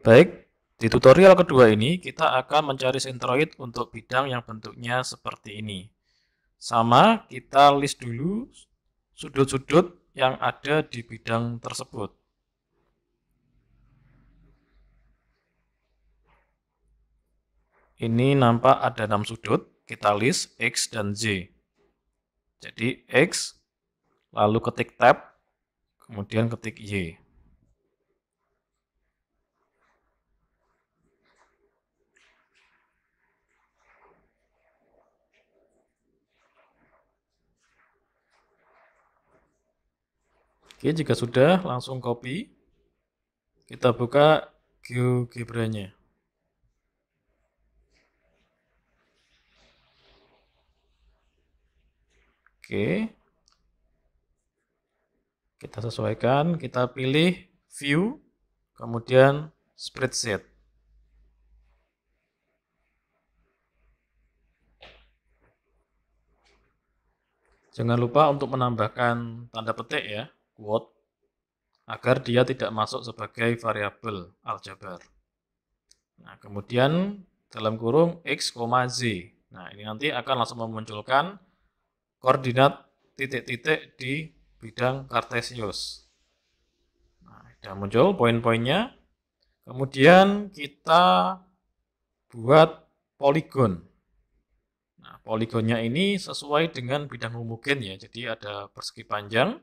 Baik, di tutorial kedua ini kita akan mencari sentroid untuk bidang yang bentuknya seperti ini. Sama, kita list dulu sudut-sudut yang ada di bidang tersebut. Ini nampak ada 6 sudut, kita list X dan Z. Jadi X, lalu ketik tab, kemudian ketik Y. Oke, jika sudah langsung copy. Kita buka GeoGebra-nya. Oke. Kita sesuaikan, kita pilih view, kemudian spreadsheet. Jangan lupa untuk menambahkan tanda petik ya quote agar dia tidak masuk sebagai variabel aljabar. Nah, kemudian dalam kurung x, z. Nah, ini nanti akan langsung memunculkan koordinat titik-titik di bidang kartesius. Nah, sudah muncul poin-poinnya. Kemudian kita buat poligon. Nah, poligonnya ini sesuai dengan bidang homogen ya. Jadi ada persegi panjang,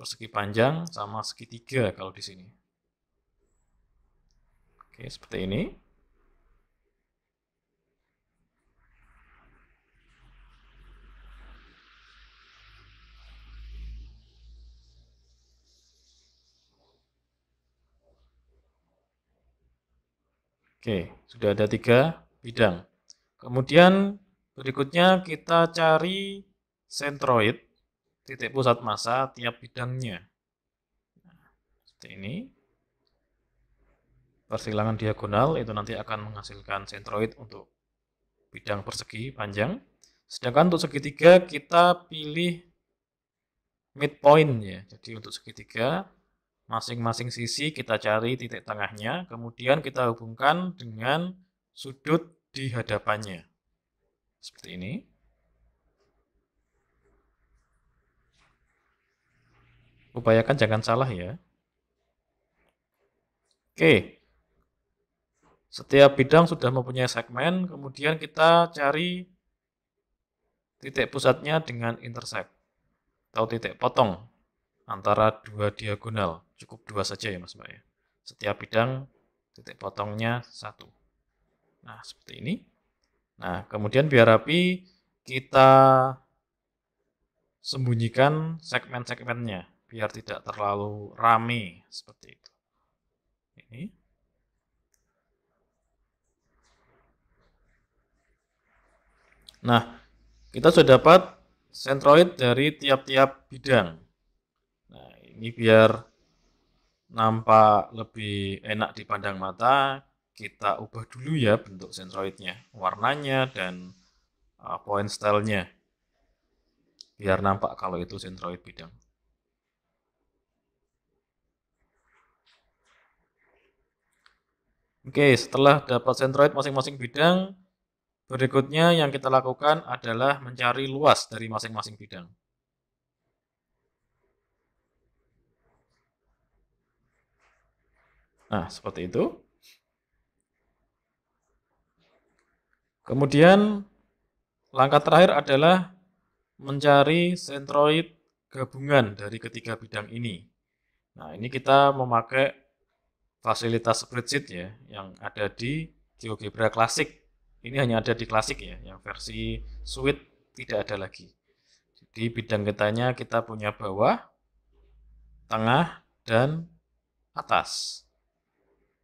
persegi panjang sama segitiga kalau di sini. Oke, seperti ini. Oke, sudah ada tiga bidang. Kemudian berikutnya kita cari sentroid titik pusat massa tiap bidangnya. seperti ini. Persilangan diagonal itu nanti akan menghasilkan sentroid untuk bidang persegi panjang. Sedangkan untuk segitiga kita pilih midpoint ya. Jadi untuk segitiga masing-masing sisi kita cari titik tengahnya, kemudian kita hubungkan dengan sudut di hadapannya. Seperti ini. Upayakan jangan salah ya. Oke. Setiap bidang sudah mempunyai segmen, kemudian kita cari titik pusatnya dengan intersect atau titik potong antara dua diagonal. Cukup dua saja ya Mas Mbak ya. Setiap bidang titik potongnya satu. Nah, seperti ini. Nah, kemudian biar rapi kita sembunyikan segmen-segmennya biar tidak terlalu rame seperti itu. Ini. Nah, kita sudah dapat sentroid dari tiap-tiap bidang. Nah, ini biar nampak lebih enak dipandang mata, kita ubah dulu ya bentuk sentroidnya, warnanya dan uh, point stylenya. Biar nampak kalau itu sentroid bidang. Oke, setelah dapat sentroid masing-masing bidang, berikutnya yang kita lakukan adalah mencari luas dari masing-masing bidang. Nah, seperti itu. Kemudian, langkah terakhir adalah mencari sentroid gabungan dari ketiga bidang ini. Nah, ini kita memakai fasilitas spreadsheet ya yang ada di GeoGebra klasik Ini hanya ada di klasik ya, yang versi Suite tidak ada lagi. Jadi bidang getahnya kita punya bawah, tengah, dan atas.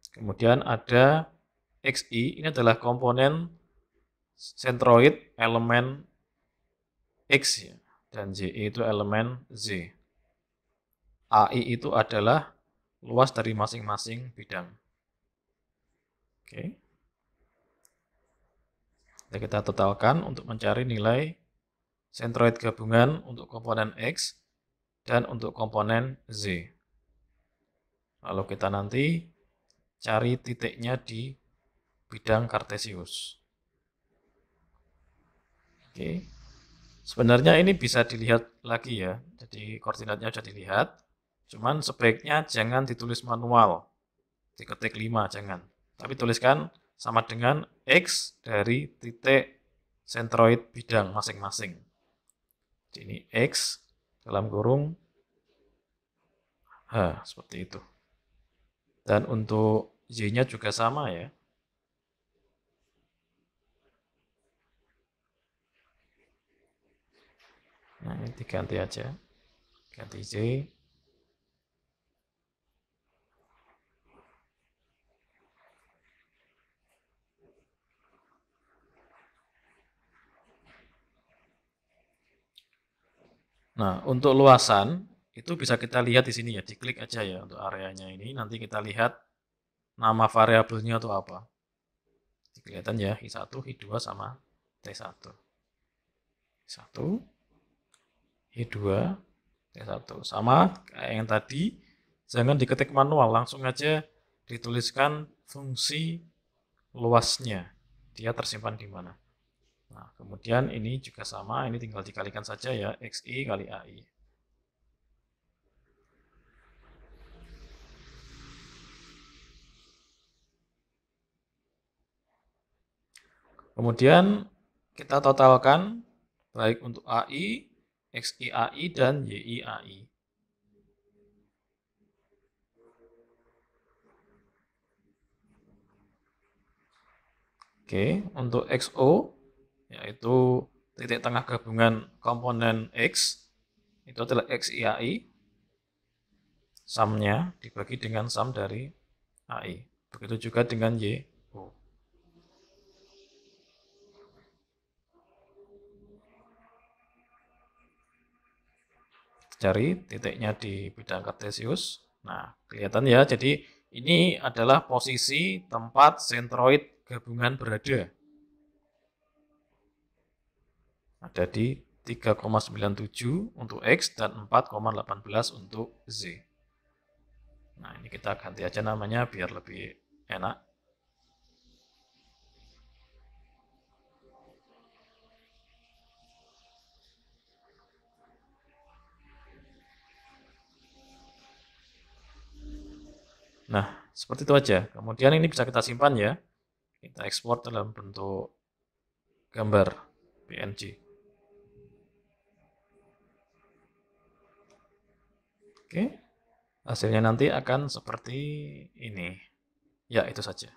Kemudian ada XI, ini adalah komponen centroid elemen X ya, dan JI itu elemen Z. AI itu adalah luas dari masing-masing bidang. Oke. Okay. kita totalkan untuk mencari nilai sentroid gabungan untuk komponen X dan untuk komponen Z. Lalu kita nanti cari titiknya di bidang kartesius. Oke. Okay. Sebenarnya ini bisa dilihat lagi ya. Jadi koordinatnya sudah dilihat. Cuman sebaiknya jangan ditulis manual. Diketik 5 jangan. Tapi tuliskan sama dengan X dari titik sentroid bidang masing-masing. Jadi ini X dalam kurung H, seperti itu. Dan untuk Y-nya juga sama ya. Nah, ini diganti aja. Ganti z Nah, untuk luasan itu bisa kita lihat di sini ya, diklik aja ya untuk areanya ini. Nanti kita lihat nama variabelnya atau apa. Kelihatan ya, I1, I2 sama T1. I1, I2, T1. Sama kayak yang tadi, jangan diketik manual, langsung aja dituliskan fungsi luasnya. Dia tersimpan di mana. Nah, kemudian ini juga sama, ini tinggal dikalikan saja ya, XI kali AI. Kemudian kita totalkan baik untuk AI, XI AI, dan YI AI. Oke, untuk XO yaitu titik tengah gabungan komponen X itu adalah X IAI sumnya dibagi dengan sum dari AI begitu juga dengan Y cari titiknya di bidang kartesius. Nah, kelihatan ya. Jadi ini adalah posisi tempat sentroid gabungan berada ada di 3,97 untuk X dan 4,18 untuk Z. Nah, ini kita ganti aja namanya biar lebih enak. Nah, seperti itu aja. Kemudian ini bisa kita simpan ya. Kita ekspor dalam bentuk gambar PNG. Oke. Hasilnya nanti akan seperti ini. Ya, itu saja.